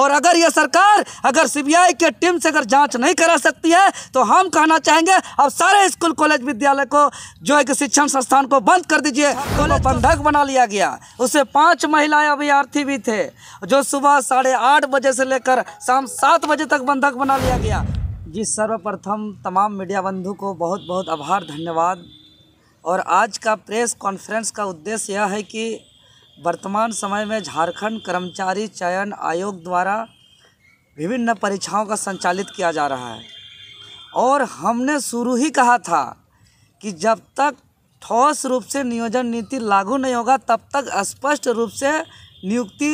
और अगर ये सरकार अगर सीबीआई के टीम से अगर जांच नहीं करा सकती है तो हम कहना चाहेंगे अब सारे स्कूल कॉलेज विद्यालय को जो है कि शिक्षण संस्थान को बंद कर दीजिए तो बंधक बना लिया गया उससे पाँच महिलाएं अभ्यार्थी भी थे जो सुबह साढ़े आठ बजे से लेकर शाम सात बजे तक बंधक बना लिया गया जी सर्वप्रथम तमाम मीडिया बंधु को बहुत बहुत आभार धन्यवाद और आज का प्रेस कॉन्फ्रेंस का उद्देश्य यह है कि वर्तमान समय में झारखंड कर्मचारी चयन आयोग द्वारा विभिन्न परीक्षाओं का संचालित किया जा रहा है और हमने शुरू ही कहा था कि जब तक ठोस रूप से नियोजन नीति लागू नहीं होगा तब तक स्पष्ट रूप से नियुक्ति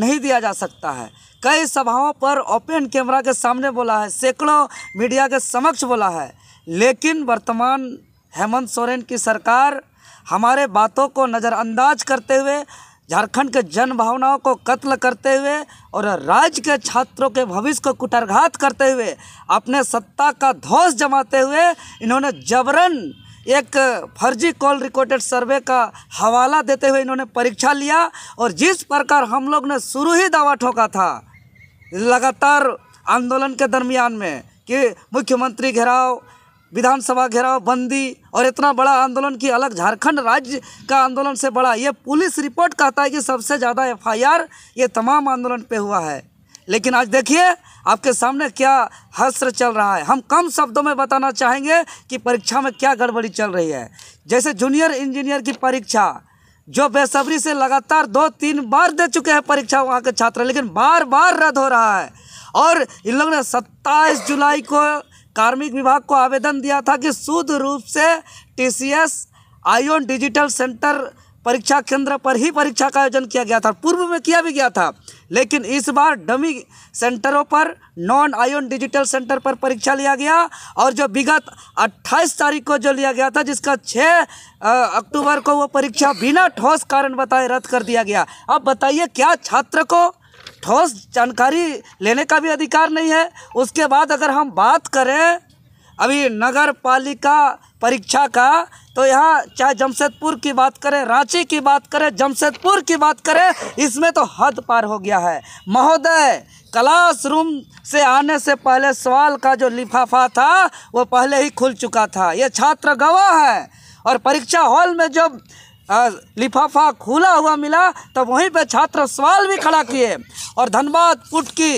नहीं दिया जा सकता है कई सभाओं पर ओपन कैमरा के सामने बोला है सैकड़ों मीडिया के समक्ष बोला है लेकिन वर्तमान हेमंत सोरेन की सरकार हमारे बातों को नज़रअंदाज करते हुए झारखंड के जन भावनाओं को कत्ल करते हुए और राज्य के छात्रों के भविष्य को कुटरघात करते हुए अपने सत्ता का ध्वस जमाते हुए इन्होंने जबरन एक फर्जी कॉल रिकॉर्डेड सर्वे का हवाला देते हुए इन्होंने परीक्षा लिया और जिस प्रकार हम लोग ने शुरू ही दावा ठोका था लगातार आंदोलन के दरमियान में कि मुख्यमंत्री घेराव विधानसभा घेराव बंदी और इतना बड़ा आंदोलन कि अलग झारखंड राज्य का आंदोलन से बड़ा ये पुलिस रिपोर्ट कहता है कि सबसे ज़्यादा एफआईआर ये तमाम आंदोलन पे हुआ है लेकिन आज देखिए आपके सामने क्या हस्त्र चल रहा है हम कम शब्दों में बताना चाहेंगे कि परीक्षा में क्या गड़बड़ी चल रही है जैसे जूनियर इंजीनियर की परीक्षा जो बेसब्री से लगातार दो तीन बार दे चुके हैं परीक्षा वहाँ के छात्र लेकिन बार बार रद्द हो रहा है और इन लोगों ने सत्ताईस जुलाई को कार्मिक विभाग को आवेदन दिया था कि शुद्ध रूप से टीसीएस आयोन डिजिटल सेंटर परीक्षा केंद्र पर ही परीक्षा का आयोजन किया गया था पूर्व में किया भी गया था लेकिन इस बार डमी सेंटरों पर नॉन आयोन डिजिटल सेंटर पर परीक्षा लिया गया और जो विगत 28 तारीख को जो लिया गया था जिसका 6 अक्टूबर को वो परीक्षा बिना ठोस कारण बताए रद्द कर दिया गया अब बताइए क्या छात्र को ठोस जानकारी लेने का भी अधिकार नहीं है उसके बाद अगर हम बात करें अभी नगर पालिका परीक्षा का तो यहाँ चाहे जमशेदपुर की बात करें रांची की बात करें जमशेदपुर की बात करें इसमें तो हद पार हो गया है महोदय क्लासरूम से आने से पहले सवाल का जो लिफाफा था वो पहले ही खुल चुका था ये छात्र गवाह है और परीक्षा हॉल में जब लिफाफा खुला हुआ मिला तब वहीं पर छात्र सवाल भी खड़ा किए और धनबाद पुट की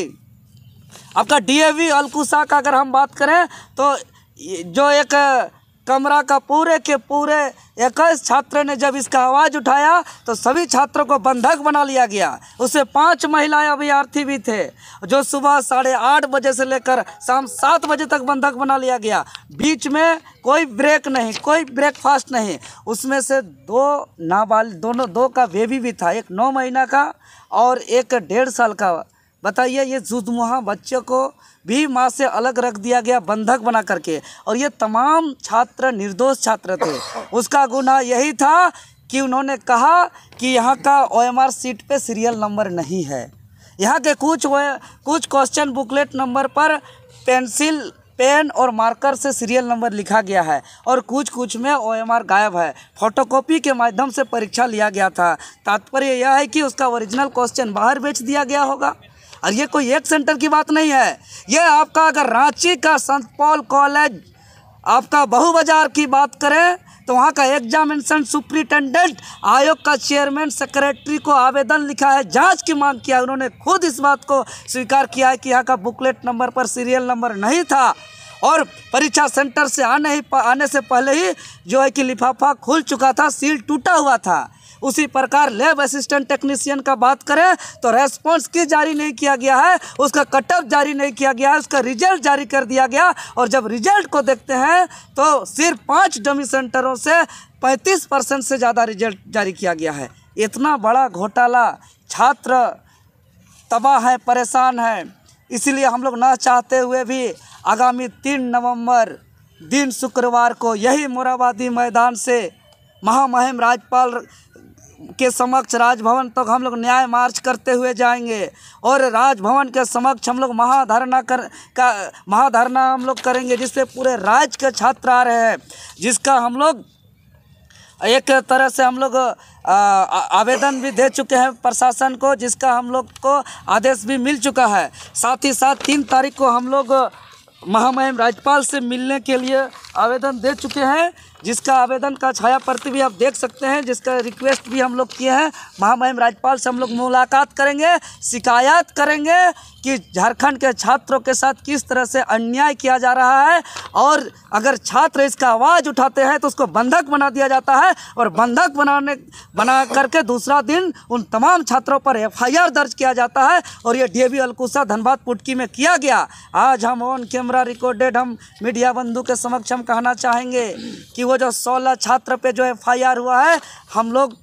आपका डीएवी अलकुसा का अगर हम बात करें तो जो एक कमरा का पूरे के पूरे इक्कीस छात्र ने जब इसका आवाज़ उठाया तो सभी छात्रों को बंधक बना लिया गया उससे पांच महिलाएं अभ्यार्थी भी थे जो सुबह साढ़े आठ बजे से लेकर शाम सात बजे तक बंधक बना लिया गया बीच में कोई ब्रेक नहीं कोई ब्रेकफास्ट नहीं उसमें से दो नाबाल दोनों दो का बेबी भी था एक नौ महीना का और एक डेढ़ साल का बताइए ये जुदमुहा बच्चों को भी माँ से अलग रख दिया गया बंधक बना करके और ये तमाम छात्र निर्दोष छात्र थे उसका गुना यही था कि उन्होंने कहा कि यहाँ का ओएमआर सीट पे सीरियल नंबर नहीं है यहाँ के कुछ कुछ क्वेश्चन बुकलेट नंबर पर पेंसिल पेन और मार्कर से सीरियल नंबर लिखा गया है और कुछ कुछ में ओएमआर गायब है फोटोकॉपी के माध्यम से परीक्षा लिया गया था तात्पर्य यह है कि उसका ओरिजिनल क्वेश्चन बाहर बेच दिया गया होगा और ये कोई एक सेंटर की बात नहीं है ये आपका अगर रांची का संत पॉल कॉलेज आपका बहु बाजार की बात करें तो वहाँ का एग्जामिनेशन सुप्रिटेंडेंट आयोग का चेयरमैन सेक्रेटरी को आवेदन लिखा है जांच की मांग किया उन्होंने खुद इस बात को स्वीकार किया है कि यहाँ का बुकलेट नंबर पर सीरियल नंबर नहीं था और परीक्षा सेंटर से आने ही आने से पहले ही जो है कि लिफाफा खुल चुका था सील टूटा हुआ था उसी प्रकार लैब असिस्टेंट टेक्नीशियन का बात करें तो रेस्पॉन्स की जारी नहीं किया गया है उसका कटअप जारी नहीं किया गया है उसका रिजल्ट जारी कर दिया गया और जब रिजल्ट को देखते हैं तो सिर्फ पाँच डमी सेंटरों से पैंतीस परसेंट से ज़्यादा रिजल्ट जारी किया गया है इतना बड़ा घोटाला छात्र तबाह है परेशान है इसलिए हम लोग ना चाहते हुए भी आगामी तीन नवंबर दिन शुक्रवार को यही मुराबादी मैदान से महामहिम राज्यपाल के समक्ष राजभवन तक तो हम लोग न्याय मार्च करते हुए जाएंगे और राजभवन के समक्ष हम लोग महाधरना कर का महाधरना हम लोग करेंगे जिससे पूरे राज्य के छात्र आ रहे हैं जिसका हम लोग एक तरह से हम लोग आवेदन भी दे चुके हैं प्रशासन को जिसका हम लोग को आदेश भी मिल चुका है साथ ही साथ तीन तारीख को हम लोग महामहिम राज्यपाल से मिलने के लिए आवेदन दे चुके हैं जिसका आवेदन का छाया प्रति भी आप देख सकते हैं जिसका रिक्वेस्ट भी हम लोग किए हैं महामहिम राज्यपाल से हम लोग मुलाकात करेंगे शिकायत करेंगे कि झारखंड के छात्रों के साथ किस तरह से अन्याय किया जा रहा है और अगर छात्र इसका आवाज़ उठाते हैं तो उसको बंधक बना दिया जाता है और बंधक बनाने बना करके दूसरा दिन उन तमाम छात्रों पर एफ दर्ज किया जाता है और ये डी अलकुसा धनबाद पुटकी में किया गया आज हम ऑन कैमरा रिकॉर्डेड हम मीडिया बंधु के समक्ष हम कहना चाहेंगे कि जो सोलह छात्र पे जो एफ हुआ है हम लोग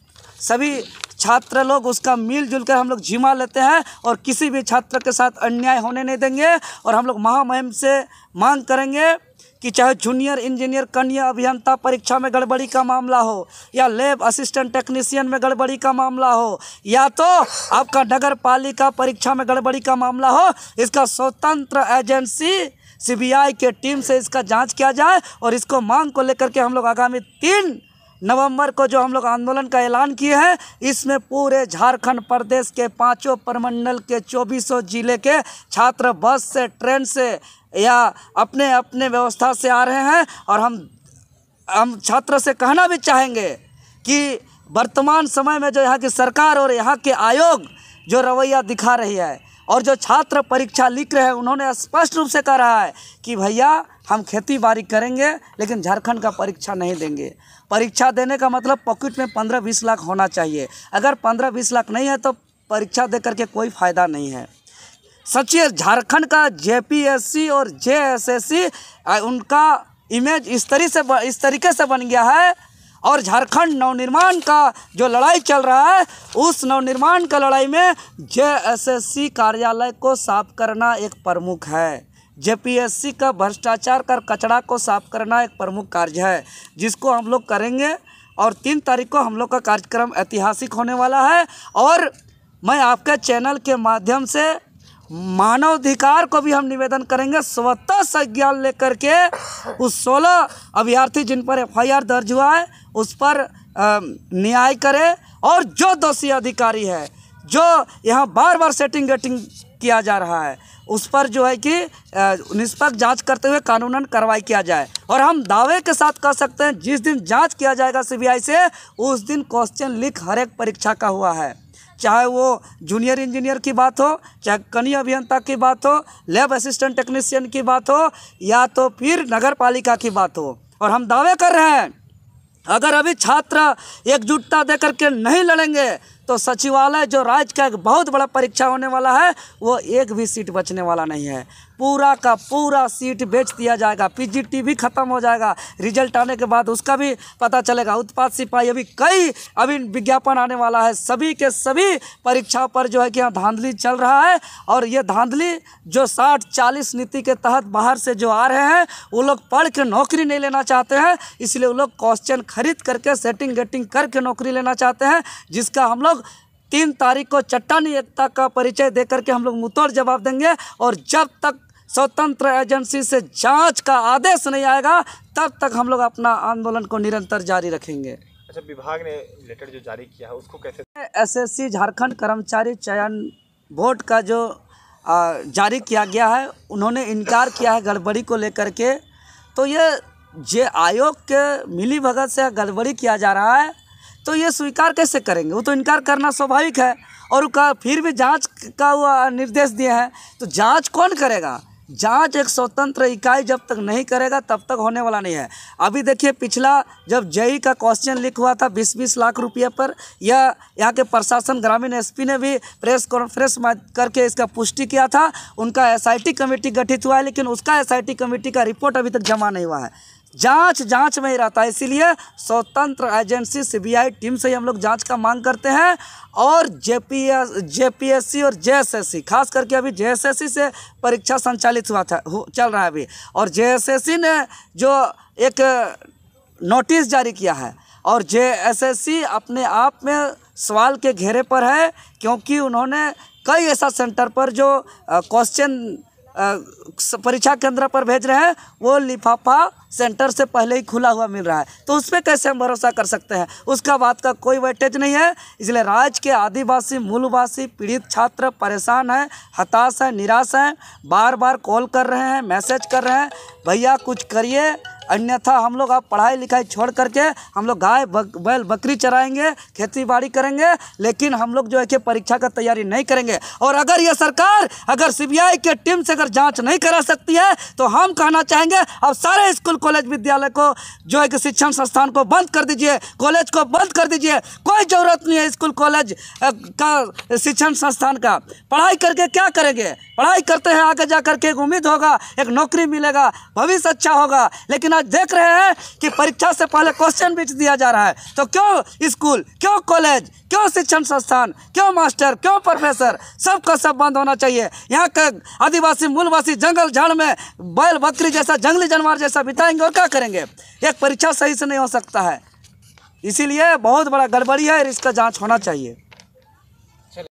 सभी छात्र लोग उसका मिलजुल कर हम लोग झिमा लेते हैं और किसी भी छात्र के साथ अन्याय होने नहीं देंगे और हम लोग महामहिम से मांग करेंगे कि चाहे जूनियर इंजीनियर कन्या अभियंता परीक्षा में गड़बड़ी का मामला हो या लेब असिस्टेंट टेक्नीशियन में गड़बड़ी का मामला हो या तो आपका नगर पालिका परीक्षा में गड़बड़ी का मामला हो इसका स्वतंत्र एजेंसी सीबीआई के टीम से इसका जांच किया जाए और इसको मांग को लेकर के हम लोग आगामी तीन नवंबर को जो हम लोग आंदोलन का ऐलान किए हैं इसमें पूरे झारखंड प्रदेश के पांचों प्रमंडल के चौबीसों जिले के छात्र बस से ट्रेन से या अपने अपने व्यवस्था से आ रहे हैं और हम हम छात्र से कहना भी चाहेंगे कि वर्तमान समय में जो यहाँ की सरकार और यहाँ के आयोग जो रवैया दिखा रही है और जो छात्र परीक्षा लिख रहे हैं उन्होंने स्पष्ट रूप से रहा है कि भैया हम खेती बाड़ी करेंगे लेकिन झारखंड का परीक्षा नहीं देंगे परीक्षा देने का मतलब पॉकेट में पंद्रह बीस लाख होना चाहिए अगर पंद्रह बीस लाख नहीं है तो परीक्षा दे करके कोई फ़ायदा नहीं है सच्ची झारखंड का जे और जे उनका इमेज इस तरीके से इस तरीके से बन गया है और झारखंड नवनिर्माण का जो लड़ाई चल रहा है उस नवनिर्माण का लड़ाई में जेएसएससी कार्यालय को साफ करना एक प्रमुख है जेपीएससी का भ्रष्टाचार का कचरा को साफ करना एक प्रमुख कार्य है जिसको हम लोग करेंगे और तीन तारीख को हम लोग का कार्यक्रम ऐतिहासिक होने वाला है और मैं आपके चैनल के माध्यम से मानवाधिकार को भी हम निवेदन करेंगे स्वतः संज्ञान लेकर के उस सोलह अभ्यर्थी जिन पर एफ दर्ज हुआ है उस पर न्याय करे और जो दोषी अधिकारी है जो यहाँ बार बार सेटिंग गेटिंग किया जा रहा है उस पर जो है कि निष्पक्ष जांच करते हुए कानूनन कार्रवाई किया जाए और हम दावे के साथ कह सकते हैं जिस दिन जांच किया जाएगा सीबीआई से उस दिन क्वेश्चन लीक हर एक परीक्षा का हुआ है चाहे वो जूनियर इंजीनियर की बात हो चाहे कनी अभियंता की बात हो लैब असिस्टेंट टेक्नीशियन की बात हो या तो फिर नगर पालिका की बात हो और हम दावे कर रहे हैं अगर अभी छात्र एकजुटता दे करके नहीं लड़ेंगे तो सचिवालय जो राज्य का एक बहुत बड़ा परीक्षा होने वाला है वो एक भी सीट बचने वाला नहीं है पूरा का पूरा सीट बेच दिया जाएगा पीजीटी भी खत्म हो जाएगा रिजल्ट आने के बाद उसका भी पता चलेगा उत्पाद सिपाही अभी कई अभी विज्ञापन आने वाला है सभी के सभी परीक्षाओं पर जो है कि यहाँ धांधली चल रहा है और ये धांधली जो साठ चालीस नीति के तहत बाहर से जो आ रहे हैं वो लोग पढ़ के नौकरी नहीं लेना चाहते हैं इसलिए वो लोग क्वेश्चन खरीद करके सेटिंग गेटिंग करके नौकरी लेना चाहते हैं जिसका हम लोग लोग तीन तारीख को चट्टानी एकता का परिचय देकर के हम लोग मुतोड़ जवाब देंगे और जब तक स्वतंत्र एजेंसी से जांच का आदेश नहीं आएगा तब तक हम लोग अपना आंदोलन को निरंतर जारी रखेंगे अच्छा विभाग ने लेटर जो जारी किया है उसको कैसे एसएससी झारखंड कर्मचारी चयन बोर्ड का जो आ, जारी किया गया है उन्होंने इनकार किया है गड़बड़ी को लेकर के तो ये जे आयोग के मिली भगत से गड़बड़ी किया जा रहा है तो ये स्वीकार कैसे करेंगे वो तो इनकार करना स्वाभाविक है और फिर भी जांच का वो निर्देश दिए हैं तो जांच कौन करेगा जांच एक स्वतंत्र इकाई जब तक नहीं करेगा तब तक होने वाला नहीं है अभी देखिए पिछला जब जेई का क्वेश्चन लीक हुआ था बीस बीस लाख रुपये पर या यहाँ के प्रशासन ग्रामीण एसपी ने भी प्रेस कॉन्फ्रेंस करके इसका पुष्टि किया था उनका एसआईटी कमेटी गठित हुआ है लेकिन उसका एसआईटी कमेटी का रिपोर्ट अभी तक जमा नहीं हुआ है जांच जांच में ही रहता है इसीलिए स्वतंत्र एजेंसी सीबीआई टीम से ही हम लोग जांच का मांग करते हैं और जेपीएस जेपीएससी और जेएसएससी खास करके अभी जेएसएससी से परीक्षा संचालित हुआ था चल रहा है अभी और जेएसएससी ने जो एक नोटिस जारी किया है और जेएसएससी अपने आप में सवाल के घेरे पर है क्योंकि उन्होंने कई ऐसा सेंटर पर जो क्वेश्चन परीक्षा केंद्र पर भेज रहे हैं वो लिफाफा सेंटर से पहले ही खुला हुआ मिल रहा है तो उस पर कैसे हम भरोसा कर सकते हैं उसका बात का कोई वेटेज नहीं है इसलिए राज्य के आदिवासी मूलवासी पीड़ित छात्र परेशान हैं हताश हैं निराश हैं बार बार कॉल कर रहे हैं मैसेज कर रहे हैं भैया कुछ करिए अन्यथा हम लोग आप पढ़ाई लिखाई छोड़ करके हम लोग गाय बैल बकरी चराएंगे खेती बाड़ी करेंगे लेकिन हम लोग जो है कि परीक्षा का तैयारी नहीं करेंगे और अगर ये सरकार अगर सीबीआई के टीम से अगर जाँच नहीं करा सकती है तो हम कहना चाहेंगे अब सारे स्कूल कॉलेज विद्यालय को जो है कि शिक्षण संस्थान को बंद कर दीजिए कॉलेज को बंद कर दीजिए कोई ज़रूरत नहीं है स्कूल कॉलेज का शिक्षण संस्थान का पढ़ाई करके क्या करेंगे पढ़ाई करते हैं आगे जा करके एक उम्मीद होगा एक नौकरी मिलेगा भविष्य अच्छा होगा लेकिन आज देख रहे हैं कि परीक्षा से पहले क्वेश्चन भी दिया जा रहा है तो क्यों स्कूल क्यों कॉलेज क्यों शिक्षण संस्थान क्यों मास्टर क्यों प्रोफेसर सबका सब बंद होना चाहिए यहाँ का आदिवासी मूलवासी जंगल झाड़ में बैल बकरी जैसा जंगली जानवर जैसा बिताएंगे और क्या करेंगे एक परीक्षा सही से नहीं हो सकता है इसीलिए बहुत बड़ा गड़बड़ी है और इसका जांच होना चाहिए